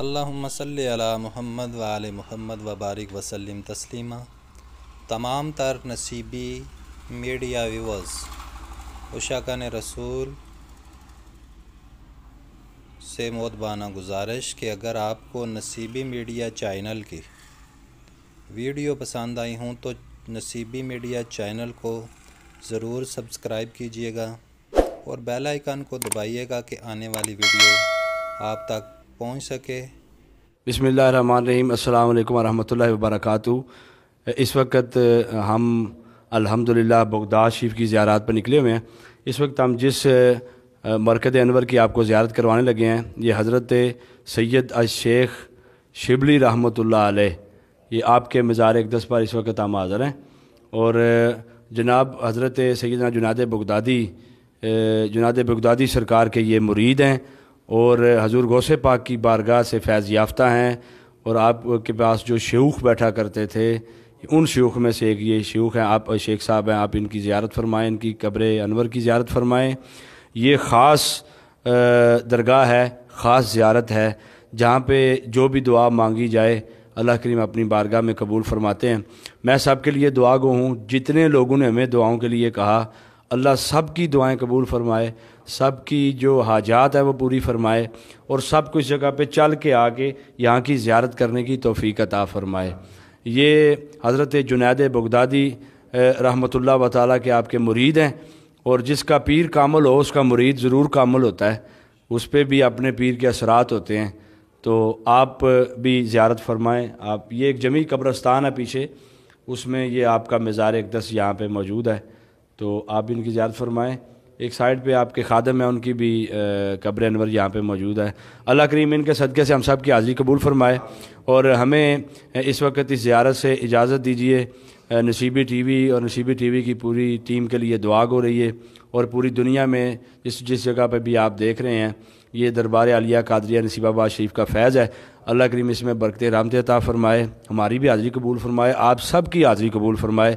अल्लाह अला मोहम्मद वाल महमद वबारक वसलम तस्लीमा तमाम तर नसीबी मीडिया व्यूवर्स ने रसूल से मोतबाना गुजारिश कि अगर आपको नसीबी मीडिया चैनल की वीडियो पसंद आई हूँ तो नसीबी मीडिया चैनल को ज़रूर सब्सक्राइब कीजिएगा और बेल आइकन को दबाइएगा कि आने वाली वीडियो आप तक पहुँच सके बसमिल अल्लाम वरहमल वबरक इस वक्त हम अल्हम्दुलिल्लाह बगदाद शरीफ की ज़्यारत पर निकले हुए हैं इस वक्त हम जिस मरकज़ अनवर की आपको ज़्यारत करवाने लगे हैं ये हज़रत सैयद अज शेख शिबली रहमत ये आपके मज़ार एक दस पर इस वक्त हम हाज़र हैं और जनाब हज़रत सैदना जुनाद बगदादी जुनाद बगदादी सरकार के ये मुरीद हैं और हजूर गौसे पाक की बारगाह से फैज़ याफ्ता हैं और आपके पास जो शेख बैठा करते थे उन शेख में से एक ये शेख हैं आप शेख साहब हैं आप इनकी ज़्यारत फरमाएँ इनकी कब्र अनवर की ज़्यारत फरमाएँ ये ख़ास दरगाह है ख़ास ज़्यारत है जहाँ पे जो भी दुआ मांगी जाए अल्लाह करीम अपनी बारगाह में कबूल फरमाते हैं मैं सब के लिए दुआ गो हूँ जितने लोगों ने हमें दुआओं के लिए कहा अल्लाह सब की दुआएं कबूल फरमाए सब की जो हाजात है वो पूरी फरमाए और सब कुछ जगह पे चल के आके यहाँ की ज्यारत करने की तोफ़ी अता फरमाए ये हज़रत जुनेद बगदादी रहमत ला के आपके मुरीद हैं और जिसका पीर कामल हो उसका मुरीद ज़रूर कामल होता है उस पर भी अपने पीर के असरात होते हैं तो आप भी ज़्यारत फरमाएँ आप ये एक जमी कब्रस्तान है पीछे उसमें ये आपका मज़ार एक दस यहाँ पर मौजूद है तो आप भी उनकी याद फरमाएँ एक साइड पे आपके खादम हैं उनकी भी कब्र अनवर यहाँ पे मौजूद है अल्लाह करीम इनके सदक़े से हम सब की हाज़िरी कबूल फरमाए और हमें इस वक्त इस ज्यारत से इजाज़त दीजिए नसीबी टीवी और नसीबी टीवी की पूरी टीम के लिए दुआ हो रही है और पूरी दुनिया में जिस जिस जगह पर भी आप देख रहे हैं ये दरबार आलिया कादरिया नसीबाबाद शरीफ का फैज़ है अल्लाह करीम इसमें बरकत रामते फ़रमाए हमारी भी हाज़री कबूल फरमाए आप सब की हाज़री कबूल फरमाए